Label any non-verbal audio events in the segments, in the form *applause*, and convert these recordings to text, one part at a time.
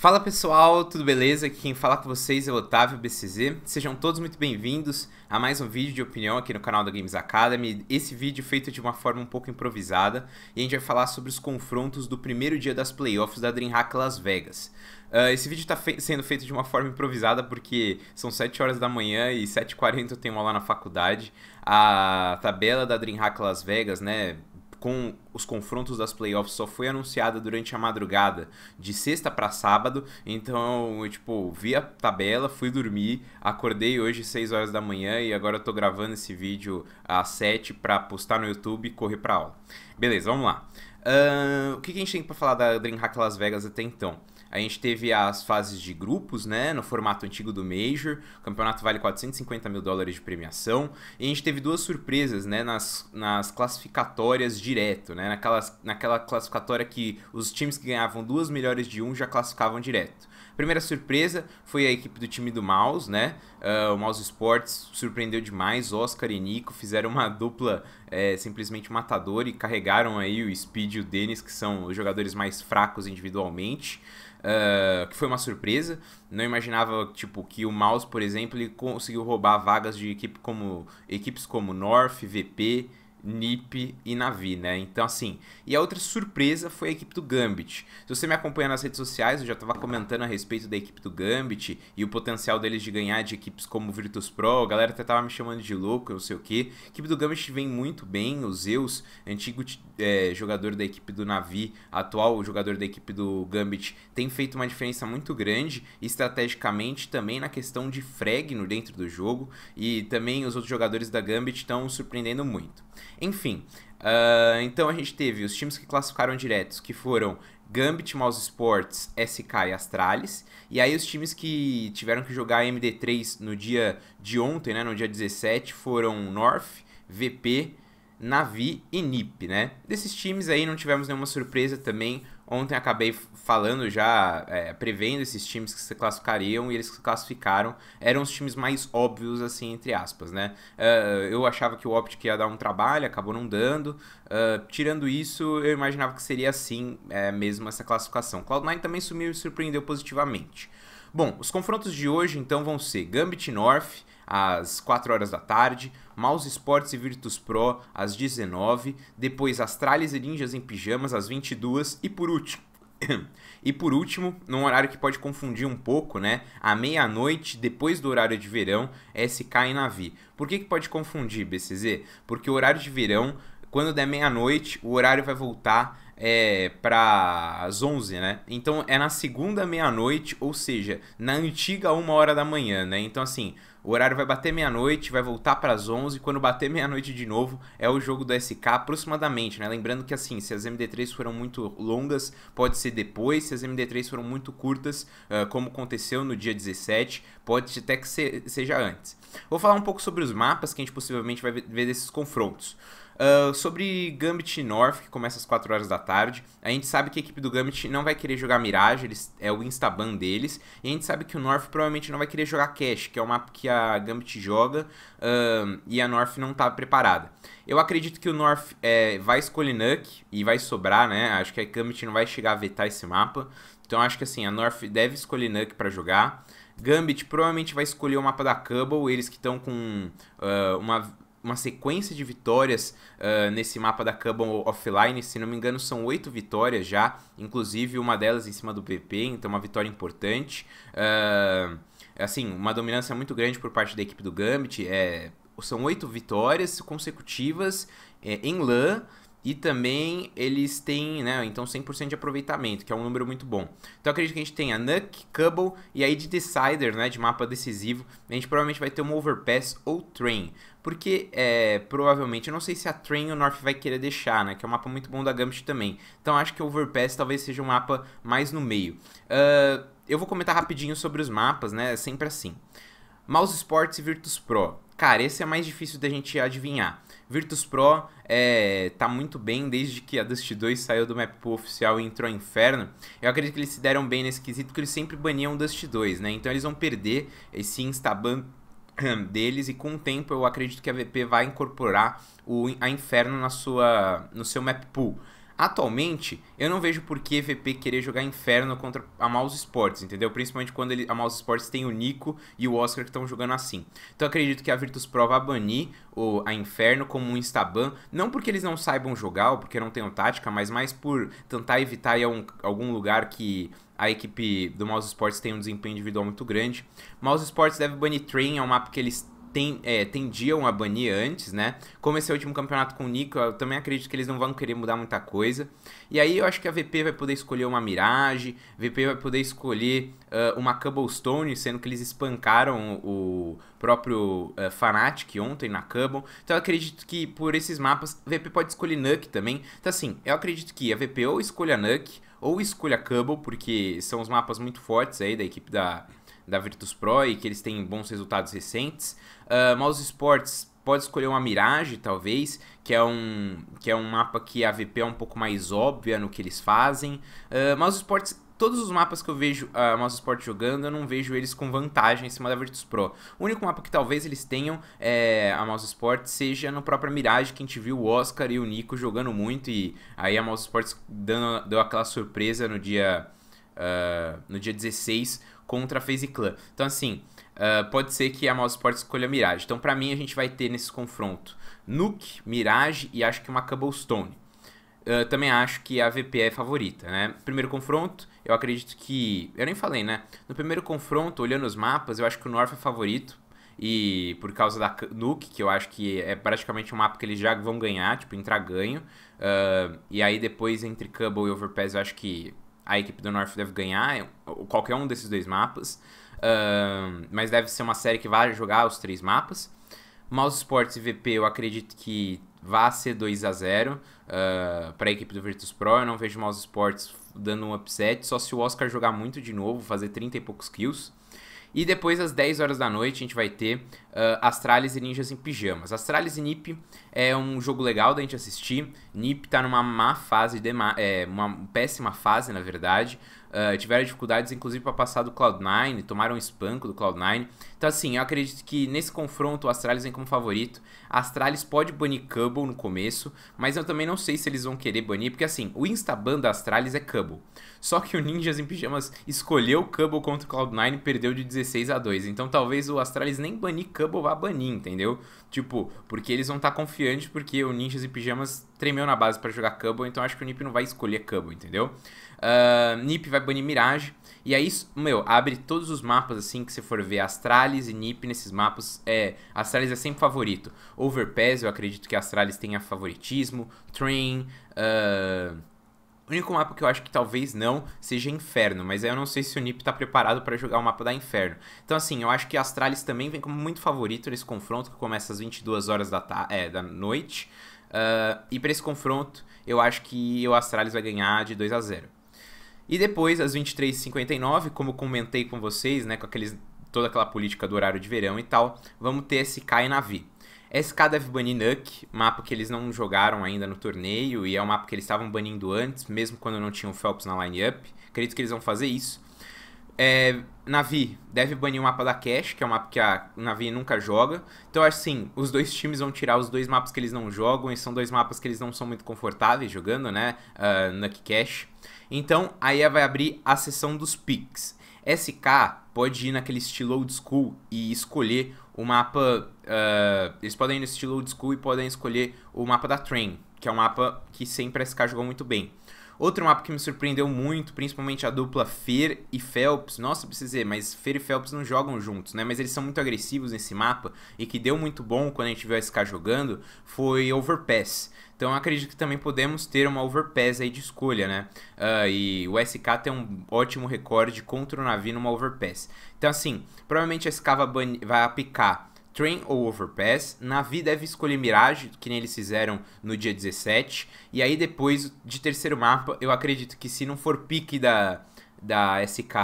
Fala pessoal, tudo beleza? Aqui quem fala com vocês é o Otávio BCZ. Sejam todos muito bem-vindos a mais um vídeo de opinião aqui no canal da Games Academy. Esse vídeo feito de uma forma um pouco improvisada e a gente vai falar sobre os confrontos do primeiro dia das playoffs da DreamHack Las Vegas. Uh, esse vídeo está fe sendo feito de uma forma improvisada porque são 7 horas da manhã e 7h40 eu tenho aula na faculdade. A tabela da DreamHack Las Vegas, né, com os confrontos das playoffs só foi anunciada durante a madrugada, de sexta para sábado. Então, eu, tipo, vi a tabela, fui dormir, acordei hoje 6 horas da manhã e agora eu tô gravando esse vídeo às 7 para postar no YouTube e correr para aula. Beleza, vamos lá. Uh, o que, que a gente tem para falar da DreamHack Las Vegas até então? A gente teve as fases de grupos, né? No formato antigo do Major. O campeonato vale 450 mil dólares de premiação. E a gente teve duas surpresas, né? Nas, nas classificatórias direto, né? Naquela, naquela classificatória que os times que ganhavam duas melhores de um já classificavam direto. primeira surpresa foi a equipe do time do Mouse, né? Uh, o Mouse Sports surpreendeu demais. Oscar e Nico fizeram uma dupla é, simplesmente matadora e carregaram aí o Speed e o Dennis, que são os jogadores mais fracos individualmente. Ah, que foi uma surpresa. Não imaginava, tipo, que o Mouse, por exemplo, ele conseguiu roubar vagas de equipe como, equipes como North, VP, Nip e Navi, né? Então, assim. E a outra surpresa foi a equipe do Gambit. Se você me acompanha nas redes sociais, eu já estava comentando a respeito da equipe do Gambit e o potencial deles de ganhar de equipes como Virtus Pro. A galera até tava me chamando de louco, eu não sei o que. A equipe do Gambit vem muito bem. O Zeus, antigo é, jogador da equipe do Navi, atual jogador da equipe do Gambit, tem feito uma diferença muito grande estrategicamente, também na questão de frag no dentro do jogo. E também os outros jogadores da Gambit estão surpreendendo muito. Enfim, uh, então a gente teve os times que classificaram diretos, que foram Gambit, Mouse Sports, SK e Astralis. E aí os times que tiveram que jogar MD3 no dia de ontem, né, no dia 17, foram North, VP, Navi e NiP, né? Desses times aí não tivemos nenhuma surpresa também. Ontem acabei falando já, é, prevendo esses times que se classificariam e eles que se classificaram. Eram os times mais óbvios, assim, entre aspas, né? Uh, eu achava que o Optic ia dar um trabalho, acabou não dando. Uh, tirando isso, eu imaginava que seria assim é, mesmo essa classificação. Cloud9 também sumiu e surpreendeu positivamente. Bom, os confrontos de hoje então vão ser Gambit North, às 4 horas da tarde, Mouse Sports e Virtus Pro às 19, depois Astralis e Ninjas em Pijamas às 22 e por último *coughs* e por último, num horário que pode confundir um pouco, né? À meia-noite, depois do horário de verão, SK e Navi. Por que, que pode confundir, BCZ? Porque o horário de verão, quando der meia-noite, o horário vai voltar é, para as 11, né? Então é na segunda meia-noite, ou seja, na antiga uma hora da manhã, né? Então assim, o horário vai bater meia-noite, vai voltar para as 11. Quando bater meia-noite de novo, é o jogo do SK aproximadamente, né? Lembrando que assim, se as MD3 foram muito longas, pode ser depois. Se as MD3 foram muito curtas, uh, como aconteceu no dia 17, pode até que se, seja antes. Vou falar um pouco sobre os mapas que a gente possivelmente vai ver desses confrontos. Uh, sobre Gambit North, que começa às 4 horas da tarde, a gente sabe que a equipe do Gambit não vai querer jogar Mirage, eles, é o instaban deles, e a gente sabe que o North provavelmente não vai querer jogar Cash, que é o mapa que a a Gambit joga e a North não está preparada. Eu acredito que o North é, vai escolher Nuck e vai sobrar, né? Acho que a Gambit não vai chegar a vetar esse mapa. Então acho que assim, a North deve escolher Nuck para jogar. Gambit provavelmente vai escolher o mapa da Cubble, eles que estão com uh, uma uma sequência de vitórias uh, nesse mapa da Cubble offline. Se não me engano, são oito vitórias já, inclusive uma delas em cima do PP, então uma vitória importante. Uh, assim, uma dominância muito grande por parte da equipe do Gambit. É, são oito vitórias consecutivas é, em LAN. E também eles têm, né, então 100% de aproveitamento, que é um número muito bom. Então acredito que a gente tem a Nuck, Cubble e aí de Decider, né, de mapa decisivo, a gente provavelmente vai ter uma Overpass ou Train. Porque, é, provavelmente, eu não sei se a Train o North vai querer deixar, né, que é um mapa muito bom da Gambit também. Então acho que o Overpass talvez seja um mapa mais no meio. Uh, eu vou comentar rapidinho sobre os mapas, né? É sempre assim. Mouse Sports e Virtus Pro. Cara, esse é mais difícil da gente adivinhar. Virtus Pro é, tá muito bem desde que a Dust 2 saiu do map pool oficial e entrou Inferno. Eu acredito que eles se deram bem nesse quesito, porque eles sempre baniam Dust 2, né? Então eles vão perder esse instaban *clears throat* deles e com o tempo eu acredito que a VP vai incorporar o, a Inferno na sua, no seu map pool. Atualmente, eu não vejo por que VP querer jogar Inferno contra a Mouse Sports, entendeu? Principalmente quando ele, a Mouse Sports tem o Nico e o Oscar que estão jogando assim. Então acredito que a Virtus Pro vai banir o, a Inferno como um instaban, não porque eles não saibam jogar ou porque não tenham tática, mas mais por tentar evitar um, algum lugar que a equipe do Mouse Sports tem um desempenho individual muito grande. Mouse Sports deve banir Train, é um mapa que eles ten, é, tendiam a banir antes, né? Como esse é o último campeonato com o Nico, eu também acredito que eles não vão querer mudar muita coisa. E aí eu acho que a VP vai poder escolher uma Mirage, a VP vai poder escolher uh, uma Cobblestone, sendo que eles espancaram o próprio uh, Fnatic ontem na Cobble. Então eu acredito que por esses mapas, a VP pode escolher Nuck também. Então assim, eu acredito que a VP ou escolha Nuck ou escolha Cobble, porque são os mapas muito fortes aí da equipe da da Virtus Pro e que eles têm bons resultados recentes. Uh, Mouse Sports pode escolher uma Mirage, talvez, que é um, que é um mapa que a VP é um pouco mais óbvia no que eles fazem. Uh, Mouse Sports todos os mapas que eu vejo a ah, Mouse Sport jogando, eu não vejo eles com vantagem em cima da Virtus Pro. O único mapa que talvez eles tenham é, a Mouse Sport seja no próprio Mirage, que a gente viu o Oscar e o Nico jogando muito, e aí a Mouse Sports dando, deu aquela surpresa no dia, uh, no dia 16, contra a FaZe Clan. Então, assim, uh, pode ser que a Mouse Sports escolha Mirage. Então, para mim, a gente vai ter nesse confronto Nuke, Mirage e acho que uma Cobblestone. Uh, também acho que a VP é favorita, né? Primeiro confronto, eu acredito que. Eu nem falei, né? No primeiro confronto, olhando os mapas, eu acho que o North é favorito. E por causa da Nuke, que eu acho que é praticamente um mapa que eles já vão ganhar, tipo, entrar ganho. Uh, e aí depois entre Cubble e Overpass, eu acho que a equipe do North deve ganhar é qualquer um desses dois mapas. Uh, mas deve ser uma série que vai jogar os três mapas. Mouse Sports e VP, eu acredito que vá ser 2 a 0 uh, para a equipe do Virtus Pro. Eu não vejo Mouse Sports dando um upset, só se o Oscar jogar muito de novo, fazer 30 e poucos kills. E depois, às 10 horas da noite, a gente vai ter uh, Astralis e Ninjas em Pijamas. Astralis e Nip é um jogo legal da gente assistir. Nip tá numa má fase, de é, uma péssima fase, na verdade. Ah, tiveram dificuldades, inclusive, para passar do Cloud9, tomaram um espanco do Cloud9. Então, assim, eu acredito que nesse confronto o Astralis vem como favorito. A Astralis pode banir Cubble no começo, mas eu também não sei se eles vão querer banir, porque, assim, o instaban da Astralis é Cubble. Só que o Ninjas em Pijamas escolheu Cubble contra o Cloud9 e perdeu de 16 a 2. Então, talvez o Astralis nem banir Cubble vá banir, entendeu? Tipo, porque eles vão estar tá confiantes, porque o Ninjas em Pijamas tremeu na base para jogar Cubble, então acho que o Nip não vai escolher Cubble, entendeu? Uh, Nip vai banir Mirage. E aí, é meu, abre todos os mapas assim que você for ver. Astralis e Nip nesses mapas. É, Astralis é sempre favorito. Overpass, eu acredito que Astralis tenha favoritismo. Train. Uh... O único mapa que eu acho que talvez não seja Inferno, mas aí eu não sei se o Nip tá preparado para jogar o mapa da Inferno. Então, assim, eu acho que Astralis também vem como muito favorito nesse confronto, que começa às 22 horas da, é, da noite. Uh, e para esse confronto, eu acho que o Astralis vai ganhar de 2 a 0 e depois, às 23h59, como comentei com vocês, né, com aqueles, toda aquela política do horário de verão e tal, vamos ter SK e Navi. SK deve banir Nuck, mapa que eles não jogaram ainda no torneio, e é um mapa que eles estavam banindo antes, mesmo quando não tinham o Phelps na lineup. Acredito que eles vão fazer isso. É, Navi deve banir o mapa da Cash, que é um mapa que a Navi nunca joga. Então, assim, os dois times vão tirar os dois mapas que eles não jogam, e são dois mapas que eles não são muito confortáveis jogando, né? Uh, Nuck Cash. Então, aí vai abrir a sessão dos picks. SK pode ir naquele estilo old school e escolher o mapa. Uh, eles podem ir no estilo old school e podem escolher o mapa da Train, que é um mapa que sempre a SK jogou muito bem. Outro mapa que me surpreendeu muito, principalmente a dupla Fer e Phelps. Nossa, preciso dizer, mas Fer e Phelps não jogam juntos, né? Mas eles são muito agressivos nesse mapa e que deu muito bom quando a gente viu a SK jogando foi Overpass. Então acredito que também podemos ter uma overpass aí de escolha, né? Uh, e o SK tem um ótimo recorde contra o navio numa overpass. Então assim, provavelmente a SK vai, vai apicar Train ou Overpass. Navi deve escolher Mirage, que nem eles fizeram no dia 17. E aí depois de terceiro mapa, eu acredito que se não for pique da, da SK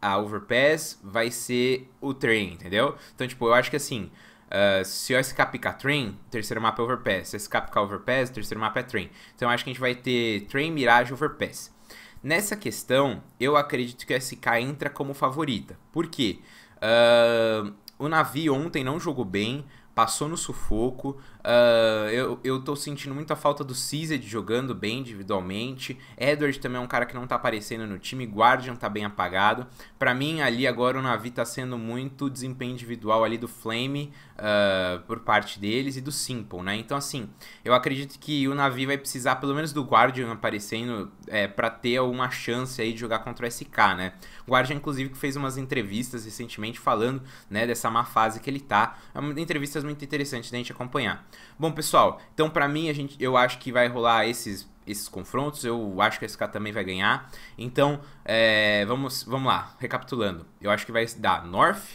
a Overpass, vai ser o Train, entendeu? Então, tipo, eu acho que assim... Uh, se o SK picar Train, terceiro mapa é Overpass. Se o SK picar Overpass, terceiro mapa é Train. Então acho que a gente vai ter Train, Mirage, Overpass. Nessa questão, eu acredito que o SK entra como favorita. Por quê? Uh, o Navi ontem não jogou bem, passou no sufoco. Uh, eu, eu tô sentindo muita falta do Cized jogando bem individualmente. Edward também é um cara que não tá aparecendo no time. Guardian tá bem apagado. Para mim, ali agora o Navi tá sendo muito desempenho individual ali do Flame. Ah, por parte deles e do Simple, né? Então, assim, eu acredito que o Navi vai precisar pelo menos do Guardian aparecendo é, para ter alguma chance aí de jogar contra o SK, né? O Guardian, inclusive, que fez umas entrevistas recentemente falando, né, dessa má fase que ele tá. É uma, entrevistas muito interessantes da gente acompanhar. Bom, pessoal, então para mim, a gente, eu acho que vai rolar esses esses confrontos. Eu acho que a SK também vai ganhar. Então, é, vamos, vamos lá, recapitulando. Eu acho que vai dar North,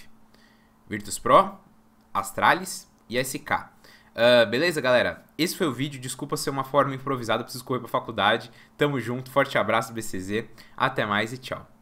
Virtus Pro, Astralis e SK. Uh, ah, beleza, galera? Esse foi o vídeo. Desculpa ser uma forma improvisada, preciso correr pra faculdade. Tamo junto, forte abraço, BCZ. Até mais e tchau.